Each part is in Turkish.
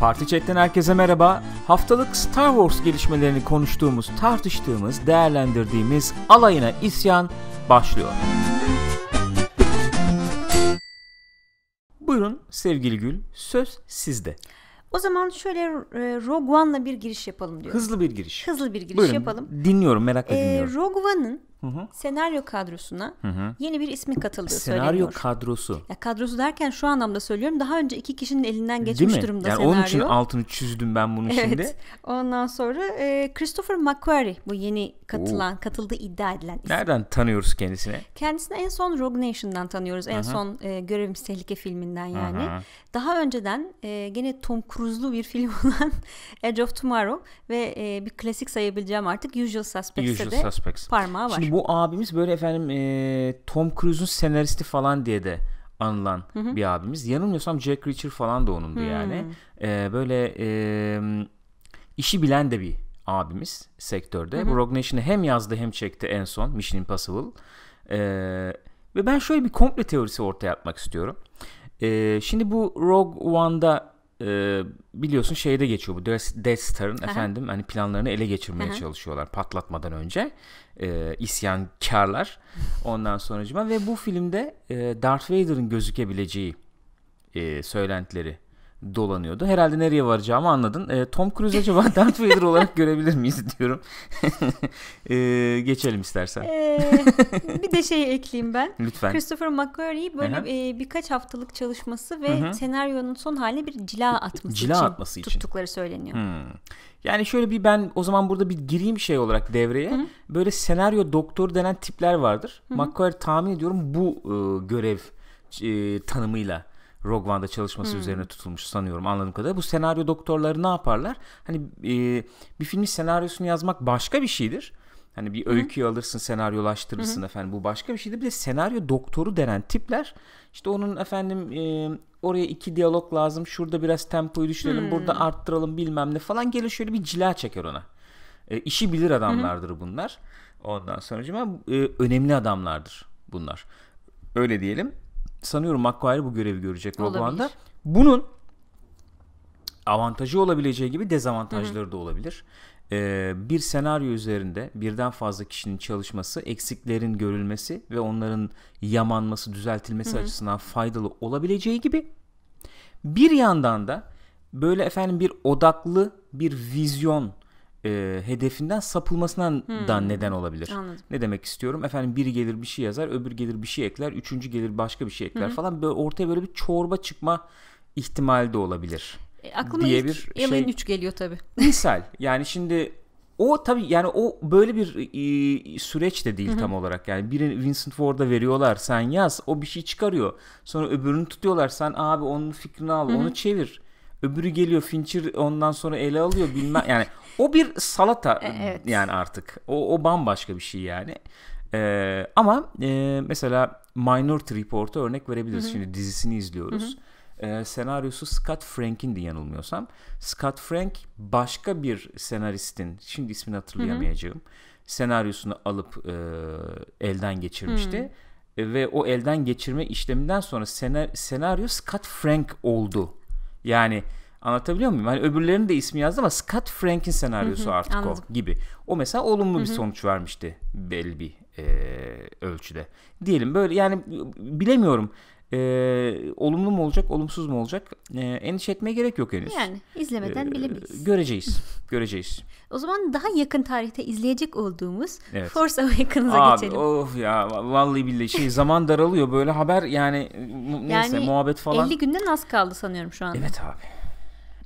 Parti Chat'ten herkese merhaba. Haftalık Star Wars gelişmelerini konuştuğumuz, tartıştığımız, değerlendirdiğimiz alayına isyan başlıyor. Buyurun sevgili Gül, söz sizde. O zaman şöyle e, Rogue One'la bir giriş yapalım diyorum. Hızlı bir giriş. Hızlı bir giriş Buyurun, yapalım. Dinliyorum, merakla ee, dinliyorum. Rogue One'ın Hı-hı. senaryo kadrosuna Hı-hı. yeni bir ismi katıldı. senaryo söyleniyor. Senaryo kadrosu. Ya kadrosu derken şu anlamda söylüyorum. Daha önce iki kişinin elinden geçmiş durumda yani senaryo. Onun için altını çizdüm ben bunu evet. şimdi. Ondan sonra e, Christopher McQuarrie bu yeni katılan, Oo. katıldığı iddia edilen isim. Nereden tanıyoruz kendisini? Kendisini en son Rogue Nation'dan tanıyoruz. En Hı-hı. son e, Görevimiz Tehlike filminden yani. Hı-hı. Daha önceden e, gene Tom Cruise'lu bir film olan Edge of Tomorrow ve e, bir klasik sayabileceğim artık Usual Suspects'e Usual de Suspects. parmağı var. Şimdi bu abimiz böyle efendim e, Tom Cruise'un senaristi falan diye de anılan hı hı. bir abimiz. Yanılmıyorsam Jack Reacher falan da onundu hı. Hmm. yani. E, böyle e, işi bilen de bir abimiz sektörde. Hı hı. Bu Rogue Nation'ı hem yazdı hem çekti en son Mission Impossible. E, ve ben şöyle bir komple teorisi ortaya atmak istiyorum. E, şimdi bu Rogue One'da e, biliyorsun şeyde geçiyor bu Death Star'ın efendim hani planlarını ele geçirmeye Aha. çalışıyorlar patlatmadan önce e, isyankarlar ondan sonracıma ve bu filmde e, Darth Vader'ın gözükebileceği e, söylentileri dolanıyordu. Herhalde nereye varacağımı anladın. E, Tom Cruise acaba Darth Vader olarak görebilir miyiz diyorum. e, geçelim istersen. Ee, bir de şey ekleyeyim ben. Lütfen. Christopher McQuarrie böyle e, birkaç haftalık çalışması ve Hı-hı. senaryonun son haline bir cila atması cila için atması için tuttukları söyleniyor. Hmm. Yani şöyle bir ben o zaman burada bir gireyim şey olarak devreye. Hı-hı. Böyle senaryo doktor denen tipler vardır. Hı-hı. McQuarrie tahmin ediyorum bu e, görev e, tanımıyla Rogue One'da çalışması hmm. üzerine tutulmuş sanıyorum anladığım kadarıyla. Bu senaryo doktorları ne yaparlar? Hani e, bir filmin senaryosunu yazmak başka bir şeydir. Hani bir öyküyü alırsın, senaryolaştırırsın Hı-hı. efendim. Bu başka bir şeydir. Bir de senaryo doktoru denen tipler işte onun efendim e, oraya iki diyalog lazım. Şurada biraz tempoyu düşürelim, Hı-hı. burada hmm. arttıralım bilmem ne falan gelir şöyle bir cila çeker ona. E, işi bilir adamlardır Hı-hı. bunlar. Ondan sonra e, önemli adamlardır bunlar. Öyle diyelim sanıyorum McQuarrie bu görevi görecek Rogue One'da. Bunun avantajı olabileceği gibi dezavantajları Hı-hı. da olabilir. Ee, bir senaryo üzerinde birden fazla kişinin çalışması, eksiklerin görülmesi ve onların yamanması, düzeltilmesi Hı-hı. açısından faydalı olabileceği gibi bir yandan da böyle efendim bir odaklı bir vizyon e, hedefinden sapılmasından hmm. da neden olabilir. Anladım. Ne demek istiyorum? Efendim biri gelir bir şey yazar, öbür gelir bir şey ekler, üçüncü gelir başka bir şey ekler Hı-hı. falan. Böyle ortaya böyle bir çorba çıkma ihtimali de olabilir. E, aklıma diye ilk bir Alien şey... 3 geliyor tabii. Misal yani şimdi o tabii yani o böyle bir e, süreç de değil Hı-hı. tam olarak. Yani birini Vincent Ford'a veriyorlar sen yaz o bir şey çıkarıyor. Sonra öbürünü tutuyorlar sen abi onun fikrini al Hı-hı. onu çevir. Öbürü geliyor Fincher ondan sonra ele alıyor bilmem yani o bir salata e, evet. yani artık. O, o bambaşka bir şey yani. Ee, ama e, mesela Minority Report'a örnek verebiliriz. Hı-hı. Şimdi dizisini izliyoruz. Hı Ee, senaryosu Scott Frank'in diye yanılmıyorsam. Scott Frank başka bir senaristin şimdi ismini hatırlayamayacağım. Hı-hı. Senaryosunu alıp e, elden geçirmişti. Hı-hı. Ve o elden geçirme işleminden sonra senar- senaryo Scott Frank oldu yani anlatabiliyor muyum? Hani öbürlerinin de ismi yazdı ama Scott Frank'in senaryosu hı hı, artık anladım. o gibi. O mesela olumlu hı hı. bir sonuç vermişti belli bir e, ölçüde. Diyelim böyle yani ıı, bilemiyorum e, olumlu mu olacak olumsuz mu olacak e, endişe etmeye gerek yok henüz. Yani izlemeden e, ee, bilemeyiz. Göreceğiz. göreceğiz. O zaman daha yakın tarihte izleyecek olduğumuz evet. Force Awakens'a Abi, geçelim. Of ya vallahi billahi şey zaman daralıyor böyle haber yani, yani muhabbet falan. 50 günden az kaldı sanıyorum şu anda. Evet abi.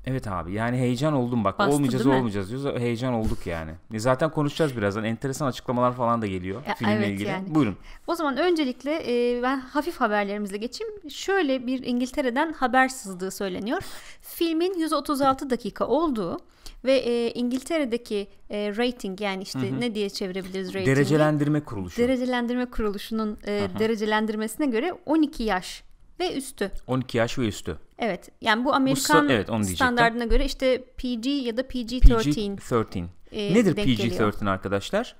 Evet abi yani heyecan oldum bak Bastı, olmayacağız olmayacağız diyoruz heyecan olduk yani. E zaten konuşacağız birazdan enteresan açıklamalar falan da geliyor ya, filmle evet ilgili. Yani. Buyurun. O zaman öncelikle e, ben hafif haberlerimizle geçeyim. Şöyle bir İngiltere'den haber sızdığı söyleniyor. Filmin 136 dakika olduğu ve e, İngiltere'deki e, rating yani işte hı hı. ne diye çevirebiliriz ratingi? Derecelendirme kuruluşu. Derecelendirme kuruluşunun e, derecelendirmesine göre 12 yaş ve üstü. 12 yaş ve üstü. Evet. Yani bu Amerikan bu, evet, standartına göre işte PG ya da PG-13. PG-13. E, Nedir PG-13 arkadaşlar?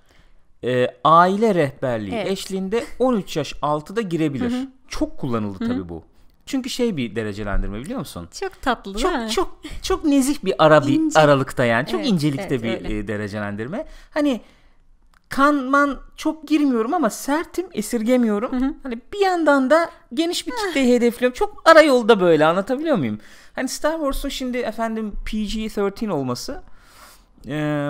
E, aile rehberliği evet. eşliğinde 13 yaş altı da girebilir. Hı-hı. Çok kullanıldı Hı-hı. bu. Çünkü şey bir derecelendirme biliyor musun? Çok tatlı çok, değil mi? Çok çok nezih bir ara bir İnce. aralıkta yani. Çok evet, incelikte evet, bir öyle. E, derecelendirme. Hani kanman çok girmiyorum ama sertim esirgemiyorum. Hı hı. Hani bir yandan da geniş bir kitleyi hedefliyorum. Çok ara yolda böyle anlatabiliyor muyum? Hani Star Wars'un şimdi efendim PG-13 olması e,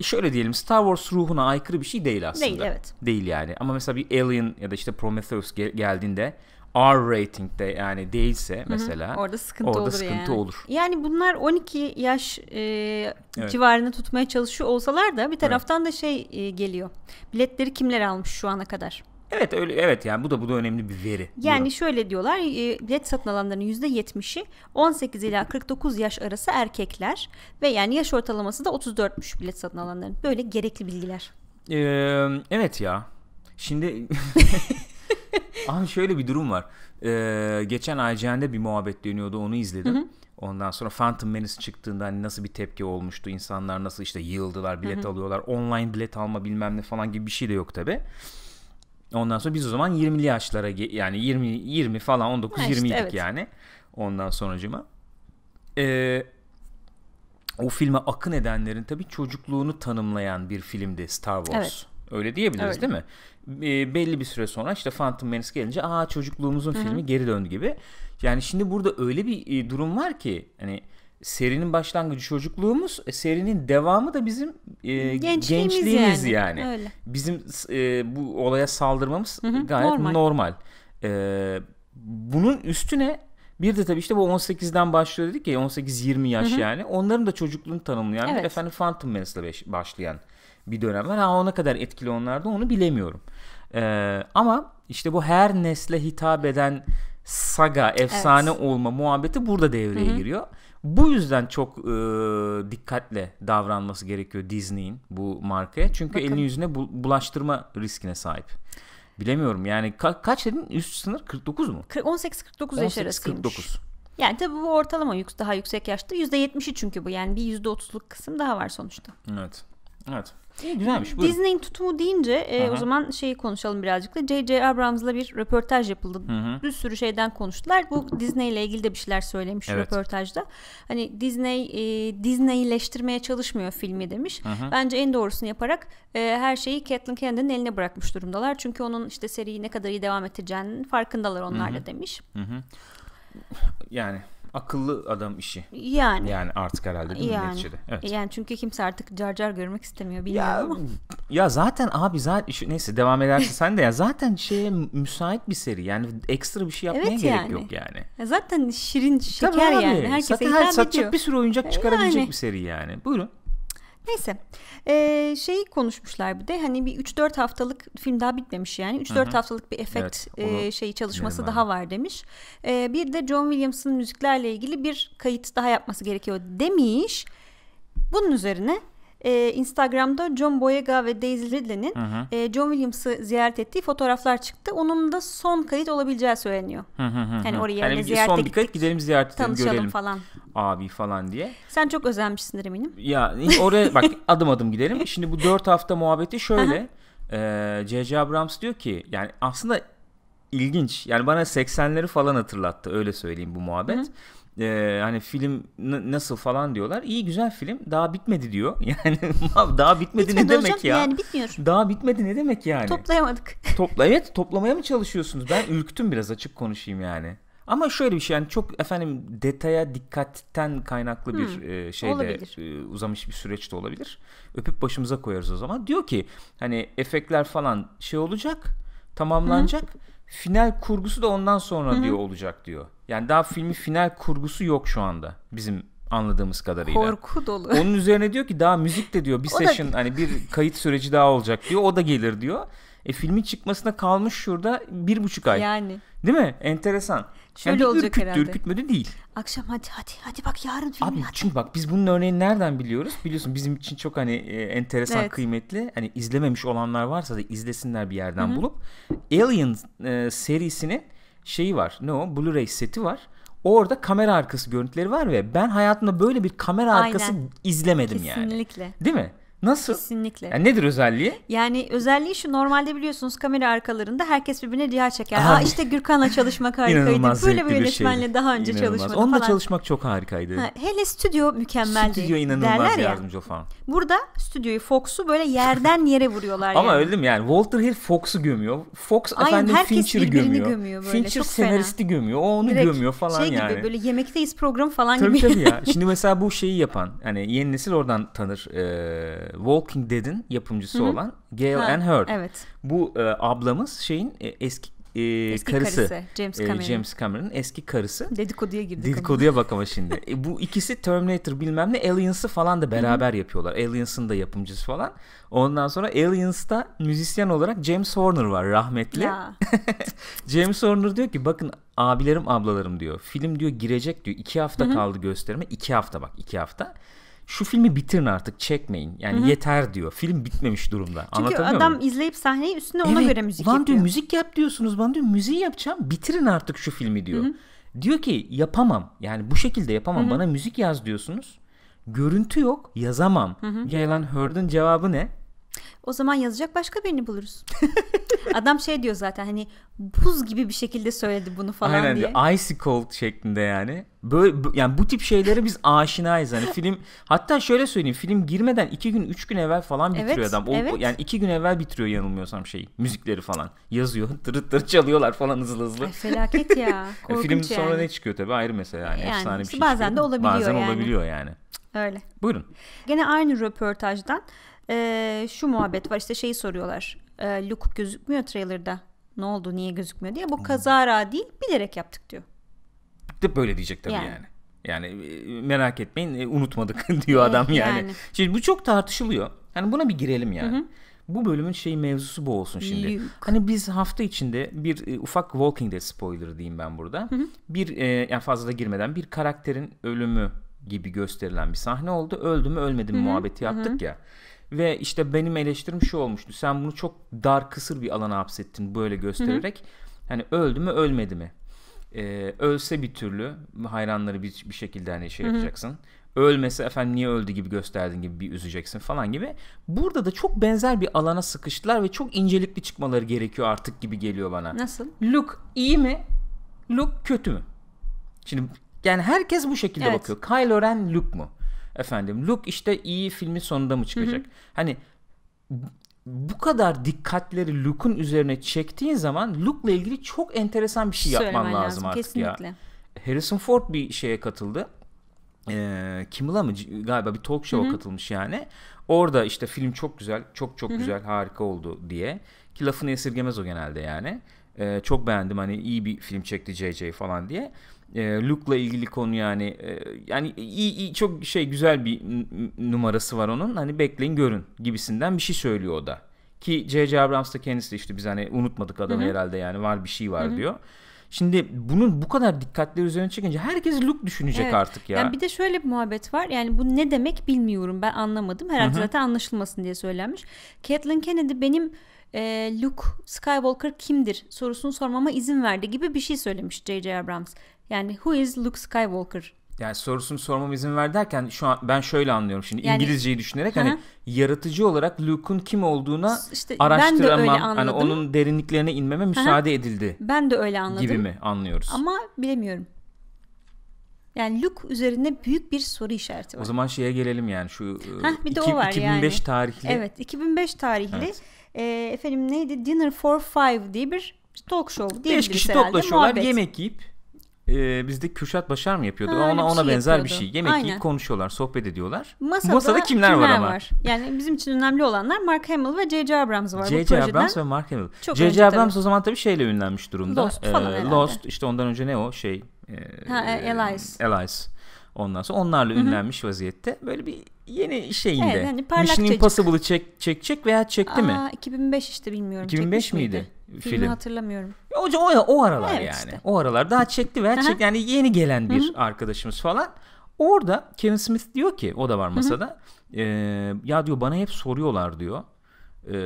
şöyle diyelim Star Wars ruhuna aykırı bir şey değil aslında. Değil evet. Değil yani ama mesela bir Alien ya da işte Prometheus gel- geldiğinde R ratingde yani değilse mesela Hı-hı. orada sıkıntı orada olur sıkıntı yani. olur. Yani bunlar 12 yaş e, evet. civarını tutmaya çalışıyor olsalar da bir taraftan evet. da şey e, geliyor. Biletleri kimler almış şu ana kadar? Evet öyle evet yani bu da bu da önemli bir veri. Yani Buyurun. şöyle diyorlar e, bilet satın alanların %70'i 18 ila 49 yaş arası erkekler ve yani yaş ortalaması da 34'müş bilet satın alanların. Böyle gerekli bilgiler. Ee, evet ya. Şimdi Abi şöyle bir durum var. Ee, geçen IGN'de bir muhabbet dönüyordu onu izledim. Hı hı. Ondan sonra Phantom Menace çıktığında hani nasıl bir tepki olmuştu? İnsanlar nasıl işte yığıldılar, bilet Hı-hı. alıyorlar. Online bilet alma bilmem ne falan gibi bir şey de yok tabi. Ondan sonra biz o zaman 20'li yaşlara yani 20 20 falan 19 ha 20 idik evet. yani. Ondan sonracıma. Ee, o filme akın edenlerin tabi çocukluğunu tanımlayan bir filmdi Star Wars. Evet. Öyle diyebiliriz Öyle. değil mi? E, belli bir süre sonra işte Phantom Menace gelince aa çocukluğumuzun Hı-hı. filmi geri döndü gibi. Yani şimdi burada öyle bir e, durum var ki hani serinin başlangıcı çocukluğumuz, e, serinin devamı da bizim e, gençliğimiz, gençliğimiz yani. yani. Öyle. Bizim e, bu olaya saldırmamız Hı-hı. gayet normal. normal. E, bunun üstüne bir de tabii işte bu 18'den başlıyor dedik ya 18-20 yaş Hı-hı. yani. Onların da çocukluğunu tanımlayan evet. bir efendim Phantom Menace ile başlayan bir dönem var. Ha ona kadar etkili onlarda onu bilemiyorum. Ee, ama işte bu her nesle hitap eden saga, efsane evet. olma muhabbeti burada devreye Hı-hı. giriyor. Bu yüzden çok e, dikkatle davranması gerekiyor Disney'in bu markaya. Çünkü Bakın. elini yüzüne bu, bulaştırma riskine sahip. Bilemiyorum yani ka- kaç dedin üst sınır 49 mu? 18-49 yaş arasıymış. 49. Yani tabii bu ortalama yük, daha yüksek yaşta. %70'i çünkü bu yani bir %30'luk kısım daha var sonuçta. Evet. Evet güzelmiş. Buyurun. Disney'in tutumu deyince e, o zaman şeyi konuşalım birazcık da. J.J. Abrams'la bir röportaj yapıldı. Hı-hı. Bir sürü şeyden konuştular. Bu Disney ile ilgili de bir şeyler söylemiş evet. röportajda. Hani Disney e, Disneyleştirmeye çalışmıyor filmi demiş. Hı-hı. Bence en doğrusunu yaparak e, her şeyi Kathleen Kennedy'nin eline bırakmış durumdalar. Çünkü onun işte seriyi ne kadar iyi devam edeceğinin farkındalar onlar da demiş. Hı-hı. Yani akıllı adam işi. Yani. Yani artık herhalde değil mi neticede? Evet. Yani çünkü kimse artık carcar görmek istemiyor bilmiyorum ya, Ya zaten abi zaten neyse devam edersin sen de ya zaten şeye müsait bir seri yani ekstra bir şey yapmaya evet gerek yani. yok yani. zaten şirin şeker Tabii abi. yani. Herkese zaten her satacak bir sürü oyuncak e, çıkarabilecek yani. bir seri yani. Buyurun. Neyse ee, şeyi konuşmuşlar bir de hani bir 3-4 haftalık film daha bitmemiş yani 3-4 haftalık bir efekt evet, e, şeyi çalışması daha var demiş. Ee, bir de John Williams'ın müziklerle ilgili bir kayıt daha yapması gerekiyor demiş. Bunun üzerine e, Instagram'da John Boyega ve Daisy Ridley'nin e, John Williams'ı ziyaret ettiği fotoğraflar çıktı. Onun da son kayıt olabileceği söyleniyor. Hı hı hı. Yani oraya yani hani ziyarete son gittik. bir kayıt gidelim ziyaret edelim tanışalım falan abi falan diye. Sen çok özenmişsindir eminim. Ya oraya bak adım adım gidelim. Şimdi bu dört hafta muhabbeti şöyle. C.C. E, ee, Abrams diyor ki yani aslında ilginç. Yani bana 80'leri falan hatırlattı öyle söyleyeyim bu muhabbet. Hı ee, hani film n- nasıl falan diyorlar. İyi güzel film daha bitmedi diyor. Yani daha bitmedi, bitmedi ne demek ya? Yani bitmiyor. Daha bitmedi ne demek yani? Toplayamadık. Topla evet toplamaya mı çalışıyorsunuz? Ben ürktüm biraz açık konuşayım yani. Ama şöyle bir şey yani çok efendim detaya dikkatten kaynaklı hmm, bir e, şeyde e, uzamış bir süreç de olabilir. Öpüp başımıza koyarız o zaman. Diyor ki hani efektler falan şey olacak, tamamlanacak. Hı. Final kurgusu da ondan sonra Hı. diyor olacak diyor. Yani daha filmi final kurgusu yok şu anda bizim anladığımız kadarıyla. Korku dolu. Onun üzerine diyor ki daha müzik de diyor bir o session da... hani bir kayıt süreci daha olacak diyor. O da gelir diyor. E filmin çıkmasına kalmış şurada bir buçuk ay. Yani. Değil mi? Enteresan. Şöyle yani olacak ürküttü, herhalde. Ürkütmedi değil. Akşam hadi hadi hadi bak yarın film Abi hadi. çünkü bak biz bunun örneğini nereden biliyoruz? Biliyorsun bizim için çok hani e, enteresan evet. kıymetli. Hani izlememiş olanlar varsa da izlesinler bir yerden Hı-hı. bulup. Alien e, serisinin şeyi var. Ne o? Blu-ray seti var. Orada kamera arkası görüntüleri var ve ben hayatımda böyle bir kamera Aynen. arkası izlemedim Kesinlikle. yani. Kesinlikle. Değil mi? Nasıl? Kesinlikle. Yani nedir özelliği? Yani özelliği şu normalde biliyorsunuz kamera arkalarında herkes birbirine riya çeker. Aha. Aa işte Gürkan'la çalışmak harikaydı. İnanılmaz Böyle bir yönetmenle şeydi. daha önce çalışmadım. çalışmadı Onunla çalışmak çok harikaydı. Ha, hele stüdyo mükemmeldi Stüdyo inanılmaz derler yardımcı ya. falan. Burada stüdyoyu Fox'u böyle yerden yere vuruyorlar. Ama öyle mi yani Walter Hill Fox'u gömüyor. Fox Aynen, efendim Fincher'ı gömüyor. gömüyor böyle. Fincher çok senaristi fena. gömüyor. O onu Direkt gömüyor falan şey yani. gibi böyle yemekteyiz program falan tabii gibi. Tabii tabii ya. Şimdi mesela bu şeyi yapan hani yeni nesil oradan tanır. Ee, Walking Dead'in yapımcısı Hı-hı. olan Gail ha, Ann Hurd. Evet. Bu e, ablamız şeyin e, eski e, eski karısı, karısı James e, Cameron'ın e, James Cameron eski karısı. Dedikoduya girdik. Dedikoduya ama. bak ama şimdi. e, bu ikisi Terminator bilmem ne Aliens'ı falan da beraber Hı-hı. yapıyorlar. Aliens'ın da yapımcısı falan. Ondan sonra Aliens'ta müzisyen olarak James Horner var rahmetli. James Horner diyor ki bakın abilerim ablalarım diyor. Film diyor girecek diyor. İki hafta Hı-hı. kaldı gösterime. İki hafta bak iki hafta şu filmi bitirin artık çekmeyin. Yani Hı-hı. yeter diyor. Film bitmemiş durumda. Çünkü Anlatabiliyor adam muyum? izleyip sahneyi üstüne evet, ona göre müzik yapıyor. diyor müzik yap diyorsunuz. Ben diyor müziği yapacağım. Bitirin artık şu filmi diyor. Hı-hı. Diyor ki yapamam. Yani bu şekilde yapamam. Hı-hı. Bana müzik yaz diyorsunuz. Görüntü yok. Yazamam. Hı-hı. Yalan Hurd'un cevabı ne? O zaman yazacak başka birini buluruz. Adam şey diyor zaten hani buz gibi bir şekilde söyledi bunu falan Aynen, diye. Aynen icy cold şeklinde yani. Böyle, yani bu tip şeylere biz aşinayız hani film hatta şöyle söyleyeyim film girmeden iki gün üç gün evvel falan bitiriyor evet, adam. O, evet. Yani iki gün evvel bitiriyor yanılmıyorsam şey müzikleri falan yazıyor tırıt tırıt çalıyorlar falan hızlı hızlı. Ay, felaket ya korkunç e, Film yani. sonra ne çıkıyor tabi ayrı mesela yani, yani efsane bir şey Bazen çıkıyor. de olabiliyor bazen yani. olabiliyor yani. Öyle. Buyurun. Gene aynı röportajdan e, şu muhabbet var işte şey soruyorlar. E, Luke gözükmüyor trailer'da. Ne oldu niye gözükmüyor diye. Bu hmm. kazara değil bilerek yaptık diyor. De böyle diyecek tabii yani. yani. Yani merak etmeyin unutmadık diyor adam yani. yani. Şimdi bu çok tartışılıyor. Hani buna bir girelim yani. Hı hı. Bu bölümün şey mevzusu bu olsun şimdi. Yük. Hani biz hafta içinde bir e, ufak Walking Dead spoiler diyeyim ben burada. Hı hı. Bir e, yani fazla da girmeden bir karakterin ölümü gibi gösterilen bir sahne oldu. Öldü mü ölmedi mi Hı-hı. muhabbeti yaptık Hı-hı. ya. Ve işte benim eleştirim şu olmuştu. Sen bunu çok dar kısır bir alana hapsettin böyle göstererek. Hı-hı. Hani öldü mü ölmedi mi? Ee, ölse bir türlü hayranları bir, bir şekilde hani şey Hı-hı. yapacaksın. Ölmese efendim niye öldü gibi gösterdin gibi bir üzeceksin falan gibi. Burada da çok benzer bir alana sıkıştılar ve çok incelikli çıkmaları gerekiyor artık gibi geliyor bana. Nasıl? Luke iyi mi? Luke kötü mü? Şimdi yani herkes bu şekilde evet. bakıyor. Kylo Ren Luke mu? Efendim Luke işte iyi filmin sonunda mı çıkacak? Hı hı. Hani bu kadar dikkatleri Luke'un üzerine çektiğin zaman Luke'la ilgili çok enteresan bir şey yapman lazım, lazım artık kesinlikle. ya. Harrison Ford bir şeye katıldı. Ee, Kimmel'a mı galiba bir talk show'a Hı-hı. katılmış yani. Orada işte film çok güzel, çok çok Hı-hı. güzel, harika oldu diye. Ki lafını esirgemez o genelde yani. Ee, çok beğendim hani iyi bir film çekti JJ falan diye e, Luke'la ilgili konu yani e, yani iyi, iyi çok şey güzel bir numarası var onun hani bekleyin görün gibisinden bir şey söylüyor o da ki C.C. Abrams da kendisi de işte biz hani unutmadık adamı Hı-hı. herhalde yani var bir şey var Hı-hı. diyor. Şimdi bunun bu kadar dikkatleri üzerine çekince herkes Luke düşünecek evet. artık ya. Yani bir de şöyle bir muhabbet var. Yani bu ne demek bilmiyorum. Ben anlamadım. Herhalde Hı-hı. zaten anlaşılmasın diye söylenmiş. Kathleen Kennedy benim e, Luke Skywalker kimdir sorusunu sormama izin verdi gibi bir şey söylemiş J.J. Abrams. Yani who is Luke Skywalker? Yani sorusunu sormam izin ver derken şu an ben şöyle anlıyorum şimdi yani, İngilizceyi düşünerek hı. hani yaratıcı olarak Luke'un kim olduğuna işte araştıramam hani onun derinliklerine inmeme müsaade hı. edildi. Ben de öyle anladım. Gibi mi anlıyoruz? Ama bilemiyorum. Yani Luke üzerinde büyük bir soru işareti var. O zaman şeye gelelim yani şu Heh, bir iki, de o var 2005 yani. tarihli. Evet 2005 tarihli evet. E, efendim neydi Dinner for Five diye bir talk show diyebiliriz herhalde. Beş kişi toplaşıyorlar muhabbet. yemek yiyip e, bizde Kürşat Başar mı yapıyordu? Ha, ona şey benzer yapıyordu. bir şey. Yemek yiyip konuşuyorlar, sohbet ediyorlar. Masada, Masada kimler, kimler var ama? Var. Yani bizim için önemli olanlar Mark Hamill ve J.J. Abrams var J.J. Abrams ve Mark Hamill. J.J. Abrams tabii. o zaman tabii şeyle ünlenmiş durumda. Lost falan ee, Lost işte ondan önce ne o şey? E, ha, e, Elias. Elias. Ondan sonra onlarla Hı-hı. ünlenmiş vaziyette. Böyle bir yeni şeyinde. Evet, yani Mission Impossible'ı çek, çekecek veya çekti Aa, mi? 2005 işte bilmiyorum. 2005 miydi? miydi? Filmi film. hatırlamıyorum. O, o, o aralar evet yani. Işte. O aralar daha çekti ve çekti. Yani yeni gelen bir Hı-hı. arkadaşımız falan. Orada Kevin Smith diyor ki o da var masada. E, ya diyor bana hep soruyorlar diyor. E,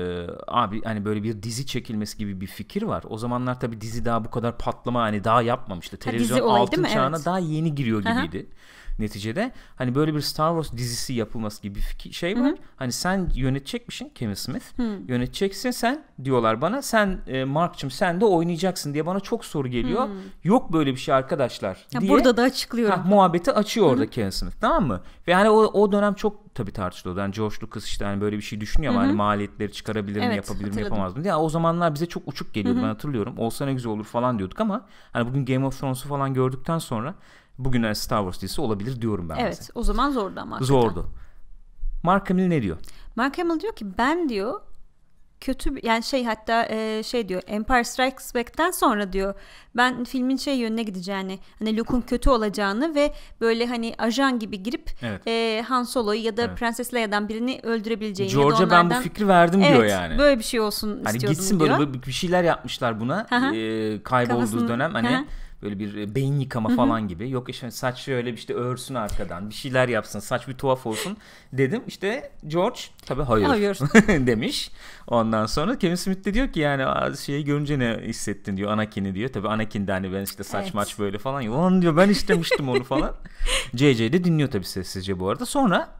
abi hani böyle bir dizi çekilmesi gibi bir fikir var. O zamanlar tabi dizi daha bu kadar patlama hani daha yapmamıştı. Televizyon ha, altın olayı, çağına evet. daha yeni giriyor gibiydi. Hı-hı neticede. Hani böyle bir Star Wars dizisi yapılması gibi bir şey var. Hı hı. Hani sen yönetecekmişsin Kevin Smith. Hı. Yöneteceksin sen diyorlar bana. Sen e, Mark'cığım sen de oynayacaksın diye bana çok soru geliyor. Hı. Yok böyle bir şey arkadaşlar ya diye. Burada da açıklıyorum. Ha, muhabbeti açıyor orada hı. Kevin Smith tamam mı? Ve hani o, o dönem çok tabii tartışılıyordu. Yani George Lucas işte hani böyle bir şey düşünüyor ama hani maliyetleri çıkarabilir mi evet, yapabilir mi yapamaz mı diye. o zamanlar bize çok uçuk geliyordu Hı-hı. ben hatırlıyorum. Olsa ne güzel olur falan diyorduk ama hani bugün Game of Thrones'u falan gördükten sonra bugünden Star Wars dizisi olabilir diyorum ben. Evet mesela. o zaman zordu ama. Zordu. Mark Hamill ne diyor? Mark Hamill diyor ki ben diyor kötü bir, yani şey hatta e, şey diyor Empire Strikes Back'ten sonra diyor ben filmin şey yönüne gideceğini hani Luke'un kötü olacağını ve böyle hani ajan gibi girip evet. e, Han Solo'yu ya da evet. Prenses Leia'dan birini öldürebileceğini George'a onlardan... ben bu fikri verdim evet, diyor yani. böyle bir şey olsun hani istiyordum gitsin diyor. böyle bir şeyler yapmışlar buna e, kaybolduğu Kafasını... dönem hani Aha. Böyle bir e, beyin yıkama falan gibi. Yok işte saç şöyle işte örsün arkadan bir şeyler yapsın saç bir tuhaf olsun dedim. İşte George tabii hayır, hayır. demiş. Ondan sonra Kevin Smith de diyor ki yani şeyi görünce ne hissettin diyor Anakin'i diyor. Tabii Anakin de hani ben işte saç evet. maç böyle falan. Ulan diyor ben istemiştim onu falan. JJ de dinliyor tabii sessizce bu arada. Sonra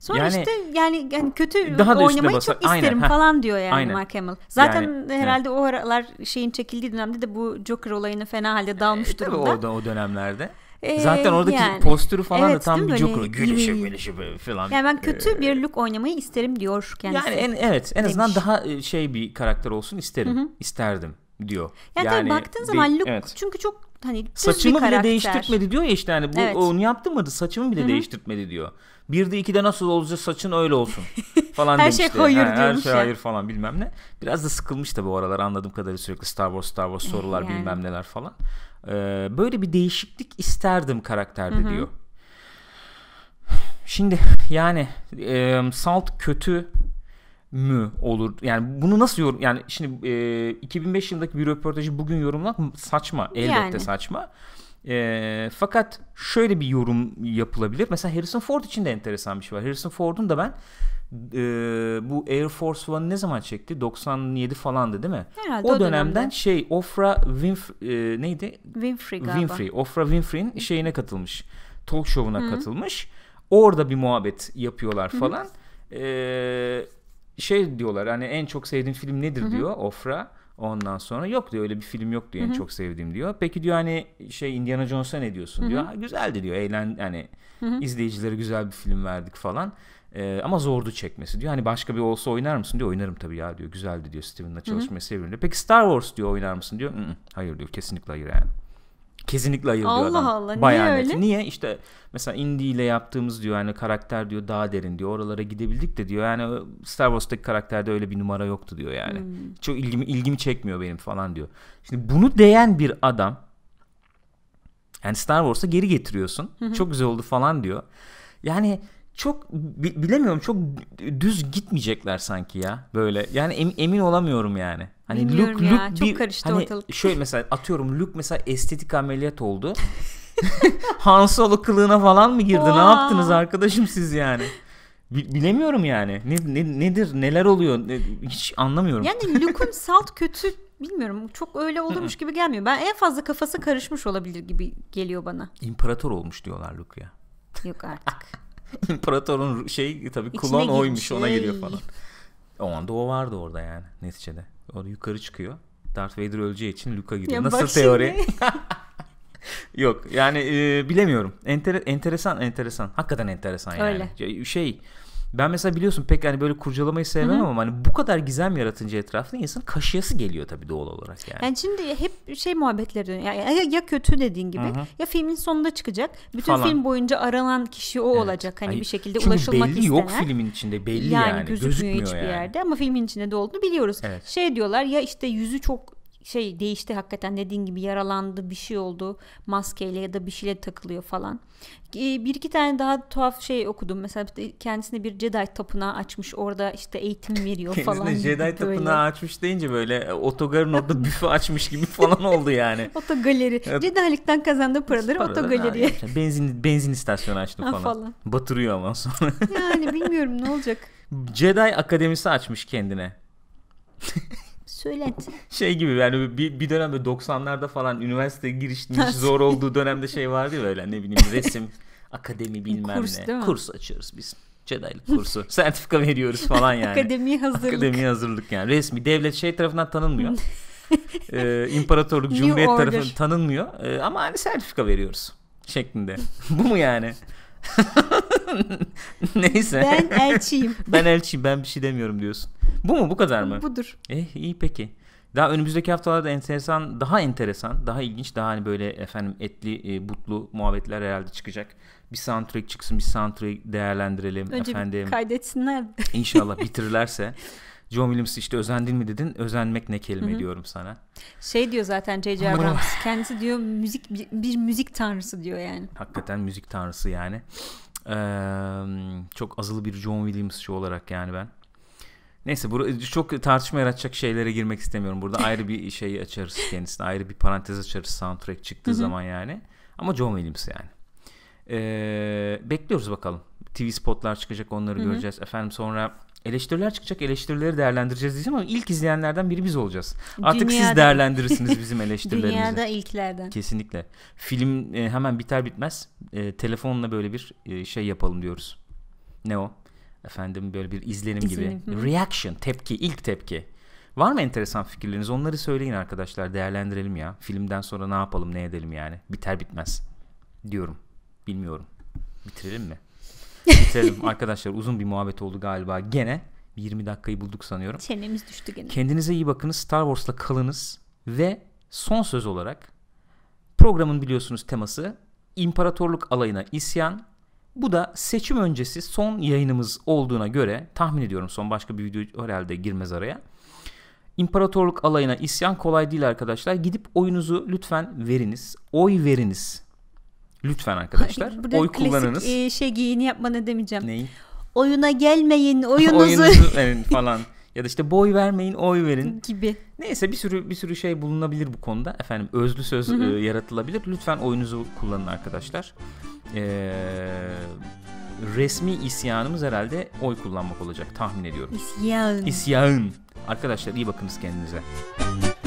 Sonra yani, işte yani yani kötü daha oynamayı basa- çok isterim aynen, falan diyor yani aynen. Mark Hamill. Zaten yani, herhalde yani. o aralar şeyin çekildiği dönemde de bu Joker olayını fena halde e, dalmış e, durumda. Tabii orada o dönemlerde. Ee, Zaten oradaki yani, postürü falan evet, da tam bir Joker hani gülüşü gülüşü falan. Yani ben kötü e, bir look oynamayı isterim diyor kendisi. Yani en, evet en demiş. azından daha e, şey bir karakter olsun isterim. Hı-hı. isterdim diyor. Yani, yani baktığın de, zaman look evet. çünkü çok hani düz Saçımı bir karakter. bile değiştirtmedi diyor ya işte hani bu evet. onu yaptırmadı saçımı bile Hı-hı. değiştirtmedi diyor. Bir de iki de nasıl olacak saçın öyle olsun falan her demişti. Şey hayır ha, her şey hayır falan bilmem ne. Biraz da sıkılmış da bu aralar anladığım kadarıyla sürekli Star Wars Star Wars eh, sorular yani. bilmem neler falan. Ee, böyle bir değişiklik isterdim karakterde Hı-hı. diyor. Şimdi yani e, Salt kötü mü olur? Yani bunu nasıl yorum? Yani şimdi e, 2005 yılındaki bir röportajı bugün yorumlamak saçma. Elbette yani. saçma. E, fakat şöyle bir yorum yapılabilir. Mesela Harrison Ford için de enteresan bir şey var. Harrison Ford'un da ben e, bu Air Force One ne zaman çekti? 97 falandı değil mi? Herhalde o, o dönemden dönemde. şey Ofra Winfrey e, neydi? Winfrey galiba. Winfrey. Ofra Winfrey'in şeyine katılmış. Talk show'una katılmış. Orada bir muhabbet yapıyorlar falan. Hı-hı. E, şey diyorlar hani en çok sevdiğin film nedir Hı-hı. diyor Ofra. Ondan sonra yok diyor öyle bir film yok diyor en yani çok sevdiğim diyor. Peki diyor hani şey Indiana Jones'a ne diyorsun Hı-hı. diyor. Ha, güzeldi diyor. Eğlen yani Hı-hı. izleyicilere güzel bir film verdik falan. Ee, ama zordu çekmesi diyor. Hani başka bir olsa oynar mısın diyor. Oynarım tabii ya diyor. Güzeldi diyor. Steven'la çalışmayı seviyorum diyor. Peki Star Wars diyor oynar mısın diyor. Hı-hı. Hayır diyor. Kesinlikle hayır yani. Kesinlikle ayırıyor adam. Allah Bayağı niye net. öyle? Niye? işte mesela Indy ile yaptığımız diyor yani karakter diyor daha derin diyor. Oralara gidebildik de diyor. Yani Star Wars'taki karakterde öyle bir numara yoktu diyor yani. Hmm. Çok ilgimi ilgimi çekmiyor benim falan diyor. Şimdi bunu değen bir adam yani Star Wars'a geri getiriyorsun. Hı hı. Çok güzel oldu falan diyor. Yani çok bilemiyorum çok düz gitmeyecekler sanki ya böyle yani em, emin olamıyorum yani. Hani Bilmiyorum Luke, ya Luke çok bir, karıştı hani ortalık. Şöyle mesela atıyorum Luke mesela estetik ameliyat oldu. Han Solo kılığına falan mı girdi? Oha. Ne yaptınız arkadaşım siz yani? Bilemiyorum yani. Ne, ne nedir? Neler oluyor? Ne, hiç anlamıyorum. Yani Luke'un salt kötü bilmiyorum. Çok öyle olurmuş gibi gelmiyor. Ben en fazla kafası karışmış olabilir gibi geliyor bana. İmparator olmuş diyorlar Luke ya. Yok artık. İmparatorun şey tabii klon oymuş ona geliyor falan. O anda o vardı orada yani neticede. O yukarı çıkıyor. Darth Vader öleceği için Luke'a gidiyor. Ya Nasıl teori? Yok yani e, bilemiyorum. Enter enteresan enteresan. Hakikaten enteresan yani. Öyle. Şey ben mesela biliyorsun pek hani böyle kurcalamayı sevmem Hı-hı. ama hani bu kadar gizem yaratınca etrafında insanın kaşıyası geliyor tabii doğal olarak yani. Yani şimdi hep şey muhabbetleri dönüyor. Yani ya, kötü dediğin gibi Hı-hı. ya filmin sonunda çıkacak. Bütün Falan. film boyunca aranan kişi o evet. olacak. Hani Ay, bir şekilde ulaşılmak belli istenen. yok filmin içinde belli yani. yani gözükmüyor, gözükmüyor hiçbir yani. yerde ama filmin içinde de olduğunu biliyoruz. Evet. Şey diyorlar ya işte yüzü çok şey değişti hakikaten dediğin gibi yaralandı bir şey oldu maskeyle ya da bir şeyle takılıyor falan. Bir iki tane daha tuhaf şey okudum. Mesela kendisine bir Jedi tapınağı açmış orada işte eğitim veriyor kendisine falan. Kendisine Jedi tapınağı açmış deyince böyle e, otogarın orada büfe açmış gibi falan oldu yani. otogaleri. Jedi'likten kazandığı paraları otogaleriye. benzin, benzin istasyonu açtı ah, falan. falan. Batırıyor ama sonra. yani bilmiyorum ne olacak. Jedi Akademisi açmış kendine. Söylet. Şey gibi yani bir, bir dönemde 90'larda falan üniversite girişinin zor olduğu dönemde şey vardı ya öyle ne bileyim resim, akademi bilmem Kurs, ne. Kurs açıyoruz biz. Jedi'lık kursu. Sertifika veriyoruz falan yani. Akademi hazırlık. Akademi hazırlık yani. Resmi devlet şey tarafından tanınmıyor. ee, imparatorluk, cumhuriyet tarafından tanınmıyor. Ee, ama hani sertifika veriyoruz şeklinde. Bu mu yani? Neyse. Ben elçiyim. ben elçiyim ben bir şey demiyorum diyorsun. Bu mu bu kadar mı? Budur. Eh iyi peki. Daha önümüzdeki haftalarda enteresan, daha enteresan, daha ilginç, daha hani böyle efendim etli, e, butlu muhabbetler herhalde çıkacak. Bir soundtrack çıksın, bir soundtrack değerlendirelim Önce efendim. Önce kaydetsinler. İnşallah bitirirlerse. John Williams işte özendin mi dedin. Özenmek ne kelime Hı-hı. diyorum sana. Şey diyor zaten J.J. Abrams. Kendisi diyor müzik bir, bir müzik tanrısı diyor yani. Hakikaten müzik tanrısı yani. Ee, çok azılı bir John Williams şu olarak yani ben. Neyse bu çok tartışma yaratacak şeylere girmek istemiyorum. Burada ayrı bir şey açarız kendisine. Ayrı bir parantez açarız soundtrack çıktığı Hı-hı. zaman yani. Ama John Williams yani bekliyoruz bakalım. TV spotlar çıkacak onları Hı-hı. göreceğiz. Efendim sonra eleştiriler çıkacak eleştirileri değerlendireceğiz diyeceğim ama ilk izleyenlerden biri biz olacağız. Artık Dünyada... siz değerlendirirsiniz bizim eleştirilerimizi. Dünyada ilklerden. Kesinlikle. Film e, hemen biter bitmez e, telefonla böyle bir e, şey yapalım diyoruz. Ne o? Efendim böyle bir izlenim, izlenim. gibi. Hı. Reaction, tepki, ilk tepki. Var mı enteresan fikirleriniz? Onları söyleyin arkadaşlar değerlendirelim ya. Filmden sonra ne yapalım ne edelim yani. Biter bitmez diyorum. Bilmiyorum. Bitirelim mi? Bitirelim. Arkadaşlar uzun bir muhabbet oldu galiba. Gene 20 dakikayı bulduk sanıyorum. Çenemiz düştü gene. Kendinize iyi bakınız. Star Wars'la kalınız. Ve son söz olarak programın biliyorsunuz teması İmparatorluk alayına isyan. Bu da seçim öncesi son yayınımız olduğuna göre tahmin ediyorum son başka bir video herhalde girmez araya. İmparatorluk alayına isyan kolay değil arkadaşlar. Gidip oyunuzu lütfen veriniz. Oy veriniz. Lütfen arkadaşlar Burada oy kullanınız. E, şey giyini yapmanı demeyeceğim. Neyi? Oyuna gelmeyin oyunuzu. oyununuzu verin falan. Ya da işte boy vermeyin oy verin. Gibi. Neyse bir sürü bir sürü şey bulunabilir bu konuda. Efendim özlü söz E, yaratılabilir. Lütfen oyunuzu kullanın arkadaşlar. Eee resmi isyanımız herhalde oy kullanmak olacak tahmin ediyorum. İsyan. İsyan. Arkadaşlar iyi bakınız kendinize.